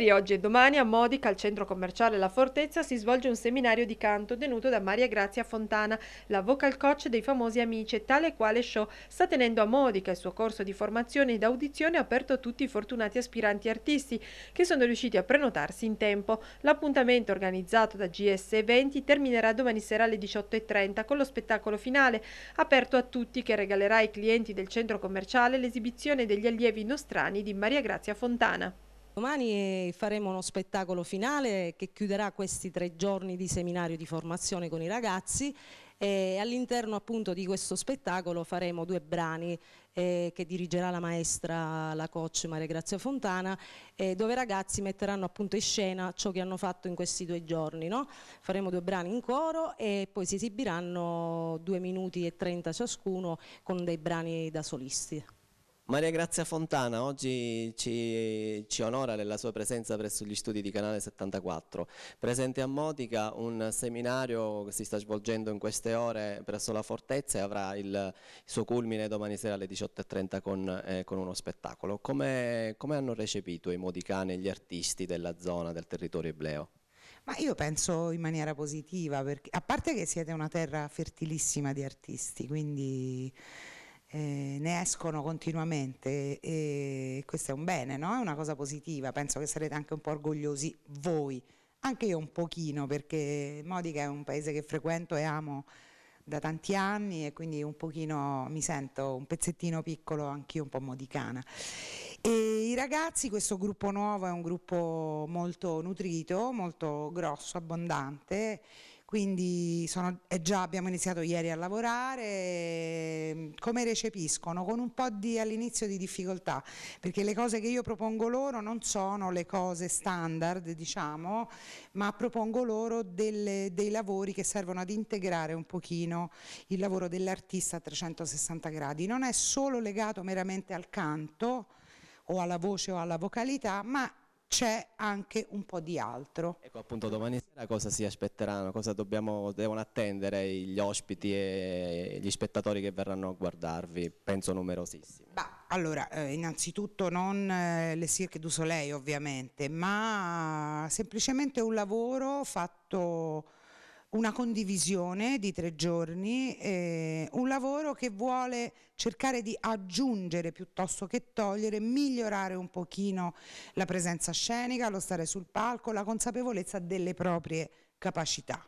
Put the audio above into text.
Ieri, oggi e domani a Modica, al centro commerciale La Fortezza, si svolge un seminario di canto tenuto da Maria Grazia Fontana, la vocal coach dei famosi amici e tale quale show sta tenendo a Modica il suo corso di formazione ed audizione aperto a tutti i fortunati aspiranti artisti che sono riusciti a prenotarsi in tempo. L'appuntamento organizzato da GS 20 terminerà domani sera alle 18.30 con lo spettacolo finale, aperto a tutti che regalerà ai clienti del centro commerciale l'esibizione degli allievi nostrani di Maria Grazia Fontana. Domani eh, faremo uno spettacolo finale che chiuderà questi tre giorni di seminario di formazione con i ragazzi e all'interno appunto di questo spettacolo faremo due brani eh, che dirigerà la maestra, la coach Maria Grazia Fontana, eh, dove i ragazzi metteranno appunto in scena ciò che hanno fatto in questi due giorni. No? Faremo due brani in coro e poi si esibiranno due minuti e trenta ciascuno con dei brani da solisti. Maria Grazia Fontana oggi ci, ci, onora della sua presenza presso gli studi di Canale 74. Presente a Modica un seminario che si sta svolgendo in queste ore presso la Fortezza e avrà il, suo culmine domani sera alle 18.30 con, eh, con, uno spettacolo. Come, come hanno recepito i modicani e gli artisti della zona, del territorio ebleo? Ma io penso in maniera positiva, perché, a parte che siete una terra fertilissima di artisti, quindi eh, ne escono continuamente e questo è un bene, no? è una cosa positiva, penso che sarete anche un po' orgogliosi voi, anche io un pochino perché Modica è un paese che frequento e amo da tanti anni e quindi un pochino mi sento un pezzettino piccolo anch'io un po' modicana. E I ragazzi, questo gruppo nuovo è un gruppo molto nutrito, molto grosso, abbondante quindi sono, eh, già abbiamo iniziato ieri a lavorare, ehm, come recepiscono? Con un po' di, all'inizio di difficoltà, perché le cose che io propongo loro non sono le cose standard, diciamo, ma propongo loro delle, dei lavori che servono ad integrare un pochino il lavoro dell'artista a 360 gradi. Non è solo legato meramente al canto o alla voce o alla vocalità, ma c'è anche un po' di altro. Ecco appunto domani sera cosa si aspetteranno, cosa dobbiamo, devono attendere gli ospiti e gli spettatori che verranno a guardarvi, penso numerosissimi. Bah, allora, eh, innanzitutto non eh, le Cirque du Soleil ovviamente, ma semplicemente un lavoro fatto una condivisione di tre giorni, eh, un lavoro che vuole cercare di aggiungere piuttosto che togliere, migliorare un pochino la presenza scenica, lo stare sul palco, la consapevolezza delle proprie capacità.